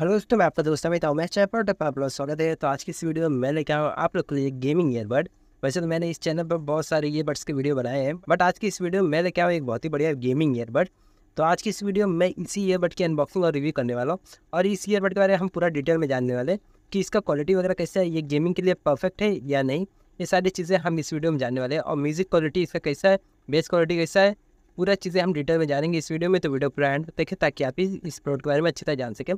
hello दोस्तों मैं आपका दोस्त अमित हूँ मैं चैपर टप आप लोग स्वागत है तो आज की इस वीडियो में मैं लेके आया हूँ आप लोग के लिए गेमिंग ईयरबड वैसे तो मैंने इस चैनल पर बहुत सारे ईयरबड्स के वीडियो बनाए हैं बट आज की इस वीडियो में मैं लेके आया हूँ एक बहुत ही बढ़िया गेमिंग ईयरबड तो आज की इस वीडियो में मैं इसी ईयरबड की अनबॉक्सिंग और रिव्यू करने वाला हूँ और इस ईयरबड के बारे में हम पूरा डिटेल में जानने वाले कि इसका क्वालिटी वगैरह कैसा है ये गेमिंग के लिए परफेक्ट है या नहीं ये सारी चीज़ें हम इस वीडियो में जानने वाले हैं और म्यूज़िक क्वालिटी इसका कैसा है बेस क्वालिटी कैसा है पूरा चीज़ें हम डिटेल में जानेंगे इस वीडियो में तो वीडियो पूरा एंड देखें ताकि आप इस प्रोडक्ट के बारे में अच्छी तरह जान सकें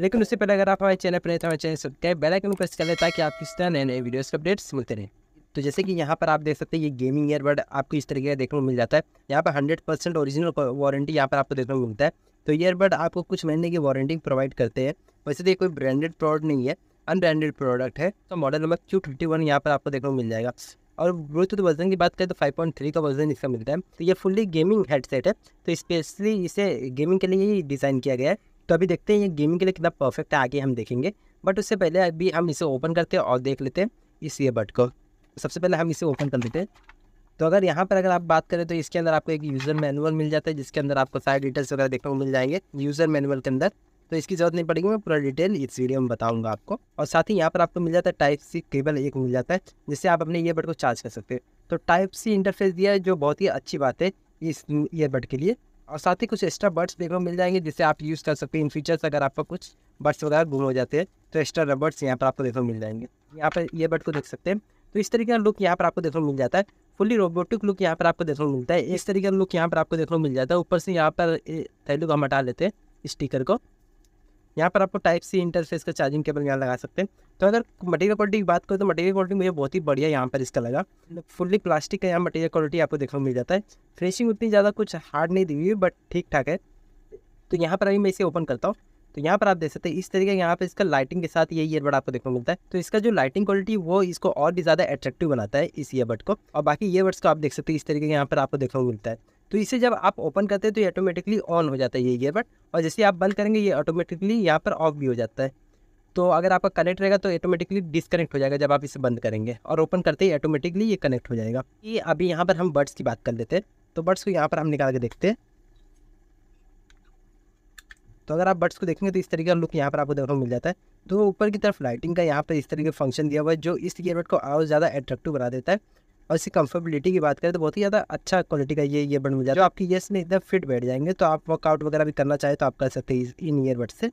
लेकिन उससे पहले अगर आप हमारे चैनल पर नहीं तो हमारे चैनल सब्सक्राइब बेलाइकन प्रेस कर लें ताकि आप इस तरह नए नए वीडियोज़ के अपडेट्स मिलते रहें तो जैसे कि यहाँ पर आप देख सकते हैं ये गेमिंग ईयरबड आपको इस तरीके का देखने को मिल जाता है यहाँ पर हंड्रेड परसेंट ओरिजिनल वारंटी यहाँ पर आपको देखने को मिलता है तो ईयरबड आपको कुछ महीने की वारंटी प्रोवाइड करते हैं वैसे तो ये कोई ब्रांडेड प्रोडक्ट नहीं है अनब्रांडेड प्रोडक्ट है तो model number Q fifty one यहाँ पर आपको देखने को मिल जाएगा और ब्लूटूथ वर्जन तो की बात करें तो 5.3 का वर्जन इसका मिलता है तो ये फुल्ली गेमिंग हेडसेट है तो स्पेशली इसे गेमिंग के लिए ही डिज़ाइन किया गया है तो अभी देखते हैं ये गेमिंग के लिए कितना परफेक्ट है आगे हम देखेंगे बट उससे पहले अभी हम इसे ओपन करते हैं और देख लेते हैं इस ईयरबड को सबसे पहले हम इसे ओपन कर लेते हैं तो अगर यहाँ पर अगर आप बात करें तो इसके अंदर आपको एक यूज़र मैनुअल मिल जाता है जिसके अंदर आपको सारे डिटेल्स वगैरह देखने को मिल जाएंगे यूज़र मैनुअल के अंदर तो इसकी ज़रूरत नहीं पड़ेगी मैं पूरा डिटेल इस वीडियो में बताऊंगा आपको और साथ ही यहाँ पर आपको मिल जाता है टाइप सी केबल एक मिल जाता है जिससे आप अपने ईयरबड को चार्ज कर सकते हैं तो टाइप सी इंटरफेस दिया है जो बहुत ही अच्छी बात है इस ईयरबड के लिए और साथ ही कुछ एक्स्ट्रा बर्ड्स देखने को मिल जाएंगे जिसे आप यूज़ कर सकते हैं इन फ्यूचर्स अगर आपका कुछ बर्ड्स वगैरह गुम हो जाते हैं तो एक्स्ट्रा रबर्ड्स यहाँ पर आपको देखने को मिल जाएंगे यहाँ पर ये बर्ड को देख सकते हैं तो इस तरीके का लुक यहाँ पर आपको देखने को मिल जाता है फुली रोबोटिक लुक यहाँ पर आपको देखने को मिलता है इस तरीके का लुक यहाँ पर आपको देखने को मिल जाता है ऊपर से यहाँ पर थैलू को हम हटा लेते हैं स्टीकर को यहाँ पर आपको टाइप सी इंटरफेस का चार्जिंग केबल यहाँ लगा सकते हैं तो अगर मटेरियल क्वालिटी की बात करें तो मटेरियल क्वालिटी मुझे बहुत ही बढ़िया यहाँ पर इसका लगा फुल्ली प्लास्टिक का यहाँ मटेरियल क्वालिटी आपको देखने को मिल जाता है फिनिशिंग उतनी ज़्यादा कुछ हार्ड नहीं दी हुई बट ठीक ठाक है तो यहाँ पर अभी मैं इसे ओपन करता हूँ तो यहाँ पर आप देख सकते हैं इस तरीके यहाँ पर इसका लाइटिंग के साथ ये ईयरबड आपको देखने को मिलता है तो इसका जो लाइटिंग क्वालिटी वो इसको और भी ज़्यादा अट्रैक्टिव बनाता है इस ईयरबड को और बाकी ईयरबड्स को आप देख सकते हैं इस तरीके यहाँ पर आपको देखने को मिलता है तो इसे जब आप ओपन करते हैं तो ये ऑटोमेटिकली ऑन हो जाता है ये ईयरबड और जैसे आप बंद करेंगे ये ऑटोमेटिकली यहाँ पर ऑफ भी हो जाता है तो अगर आपका कनेक्ट रहेगा तो ऑटोमेटिकली डिसकनेक्ट हो जाएगा जब आप इसे बंद करेंगे और ओपन करते ही ऑटोमेटिकली ये कनेक्ट हो जाएगा ये अभी यहाँ पर हम बर्ड्स की बात कर लेते हैं तो बर्ड्स को यहाँ पर हम निकाल के देखते हैं तो अगर आप बर्ड्स को देखेंगे तो इस तरीके का लुक यहाँ पर आपको देखने को मिल जाता है तो ऊपर की तरफ लाइटिंग का यहाँ पर इस तरीके का फंक्शन दिया हुआ है जो इस ईयरबड को और ज़्यादा एट्रेक्टिव बना देता है और इसकी कंफर्टेबिलिटी की बात करें तो बहुत ही ज़्यादा अच्छा क्वालिटी का ये बड़ मिल जाता है आपकी येस में एकदम फिट बैठ जाएंगे तो आप वर्कआउट वगैरह भी करना चाहें तो आप कर सकते हैं इन ईयरबड से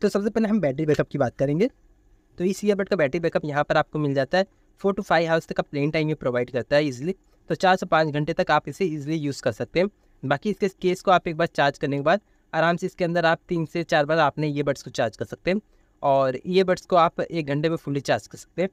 तो सबसे पहले हम बैटरी बैकअप की बात करेंगे तो इस ईयरबड का बैटरी बैकअप यहाँ पर आपको मिल जाता है फोर टू फाइव हाउस तक का प्लेन टाइम ये प्रोवाइड करता है ईजिली तो चार से पाँच घंटे तक आप इसे ईजिली यूज़ कर सकते हैं बाकी इसके केस को आप एक बार चार्ज करने के बाद आराम से इसके अंदर आप तीन से चार बार आपने ईयरबड्स बड्स को चार्ज कर सकते हैं और ईयरबड्स बड्स को आप एक घंटे में फुली चार्ज कर सकते हैं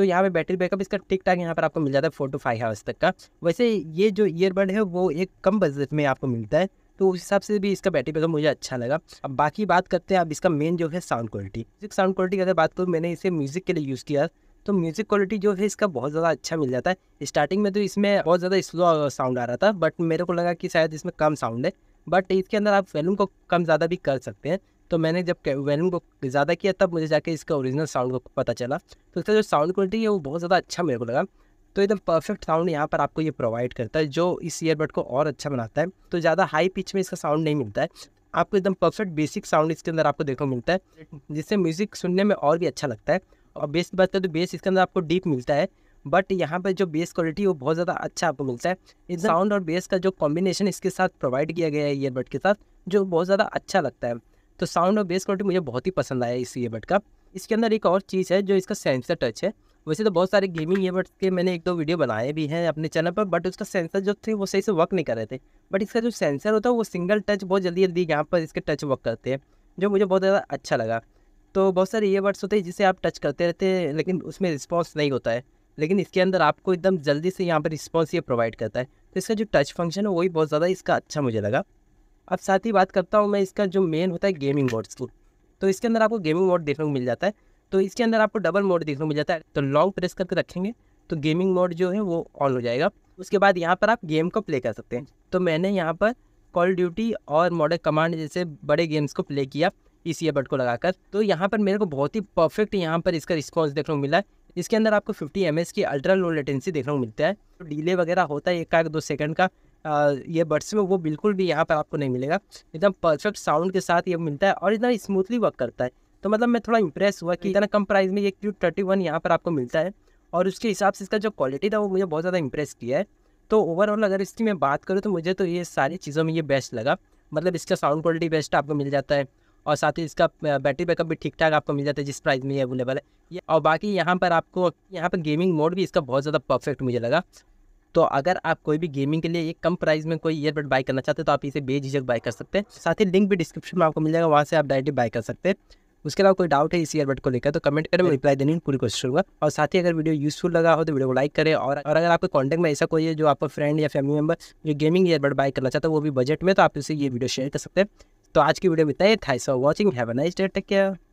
तो यहाँ पे बैटरी बैकअप इसका ठीक ठाक यहाँ पर आपको मिल जाता है फोर टू फाइव हावर्स तक का वैसे ये जो ईयरबड है वो एक कम बजट में आपको मिलता है तो उस हिसाब से भी इसका बैटरी बैकअप मुझे अच्छा लगा अब बाकी बात करते हैं अब इसका मेन जो है sound quality music sound quality की अगर बात करूँ मैंने इसे म्यूज़िक के लिए यूज़ किया तो म्यूज़िक क्वालिटी जो है इसका बहुत ज़्यादा अच्छा मिल जाता है स्टार्टिंग में तो इसमें बहुत ज़्यादा स्लो साउंड आ रहा था बट मेरे को लगा कि शायद इसमें कम साउंड है बट इसके अंदर आप वैल्यूम को कम ज़्यादा भी कर सकते हैं तो मैंने जब वैल्यूम को ज़्यादा किया तब मुझे जाके इसका ओरिजिनल साउंड को पता चला तो इसका जो साउंड क्वालिटी है वो बहुत ज़्यादा अच्छा मेरे को लगा तो एकदम परफेक्ट साउंड यहाँ पर आपको ये प्रोवाइड करता है जो इस ईयरबड को और अच्छा बनाता है तो ज़्यादा हाई पिच में इसका साउंड नहीं मिलता है आपको एकदम परफेक्ट बेसिक साउंड इसके अंदर आपको देखने को मिलता है जिससे म्यूज़िक सुनने में और भी अच्छा लगता है और बेस की बात करें तो बेस इसके अंदर आपको डीप मिलता है बट यहाँ पर जो बेस क्वालिटी वो बहुत ज़्यादा अच्छा आपको मिलता है इस साउंड और बेस का जो कॉम्बिनेशन इसके साथ प्रोवाइड किया गया है ईयरबड के साथ जो बहुत ज़्यादा अच्छा लगता है तो साउंड और बेस क्वालिटी मुझे बहुत ही पसंद आया इस ईयरबड का इसके अंदर एक और चीज़ है जो इसका सेंसर टच है वैसे तो बहुत सारे गेमिंग ईयरबड्स के मैंने एक दो वीडियो बनाए भी हैं अपने चैनल पर बट उसका सेंसर जो थे वो सही से वर्क नहीं कर रहे थे बट इसका जो सेंसर होता है वो सिंगल टच बहुत जल्दी जल्दी यहाँ पर इसके टच वर्क करते हैं जो मुझे बहुत ज़्यादा अच्छा लगा तो बहुत सारे ईयरबड्स होते हैं जिसे आप टच करते रहते हैं लेकिन उसमें रिस्पॉन्स नहीं होता है लेकिन इसके अंदर आपको एकदम जल्दी से यहाँ पर रिस्पॉन्स ये प्रोवाइड करता है तो इसका जो टच फंक्शन है वही बहुत ज़्यादा इसका अच्छा मुझे लगा अब साथ ही बात करता हूँ मैं इसका जो मेन होता है गेमिंग मोड्स को तो इसके अंदर आपको गेमिंग मोड देखने को मिल जाता है तो इसके अंदर आपको डबल मोड देखने को मिल जाता है तो लॉन्ग प्रेस करके रखेंगे तो गेमिंग मोड जो है वो ऑन हो जाएगा उसके बाद यहाँ पर आप गेम को प्ले कर सकते हैं तो मैंने यहाँ पर कॉल ड्यूटी और मॉडल कमांड जैसे बड़े गेम्स को प्ले किया इस ईयरबड को लगाकर तो यहाँ पर मेरे को बहुत ही परफेक्ट यहाँ पर इसका रिस्पॉन्स देखने को मिला है इसके अंदर आपको 50 एम की अल्ट्रा लो लेटेंसी देखने को मिलता है तो डीले वगैरह होता है एक आध दो सेकंड का ये बड्स में वो बिल्कुल भी यहाँ पर आपको नहीं मिलेगा एकदम परफेक्ट साउंड के साथ ये मिलता है और इतना स्मूथली वर्क करता है तो मतलब मैं थोड़ा इंप्रेस हुआ कि इतना कम प्राइस में ये क्यू थर्टी वन यहाँ पर आपको मिलता है और उसके हिसाब से इसका जो क्वालिटी था वो मुझे बहुत ज़्यादा इंप्रेस किया है तो ओवरऑल अगर इसकी मैं बात करूँ तो मुझे तो ये सारी चीज़ों में ये बेस्ट लगा मतलब इसका साउंड क्वालिटी बेस्ट आपको मिल जाता है और साथ ही इसका बैटरी बैकअप भी ठीक ठाक आपको मिल जाता है जिस प्राइस में ये अवेलेबल है और बाकी यहाँ पर आपको यहाँ पर गेमिंग मोड भी इसका बहुत ज़्यादा परफेक्ट मुझे लगा तो अगर आप कोई भी गेमिंग के लिए ये कम प्राइस में कोई ईयरबड बाई करना चाहते हैं तो आप इसे बेझिझक बाय कर सकते हैं साथ ही लिंक भी डिस्क्रिप्शन में आपको मिल जाएगा वहाँ से आप डायरेक्टली बाई कर सकते हैं उसके अलावा कोई डाउट है इस ईयरबड को लेकर तो कमेंट करें रिप्लाई देने की पूरी कोशिश करूँगा और साथ ही अगर वीडियो यूजफुल लगा हो तो वीडियो को लाइक करें और और अगर आपके कॉन्टैक्ट में ऐसा कोई है जो आपका फ्रेंड या फैमिली मेम्बर जो गेमिंग ईयरबड बाई करना चाहता है वो भी बजट में तो आप उसे ये वीडियो शेयर कर सकते हैं तो आज की वीडियो बताइए thanks for watching have a nice day take care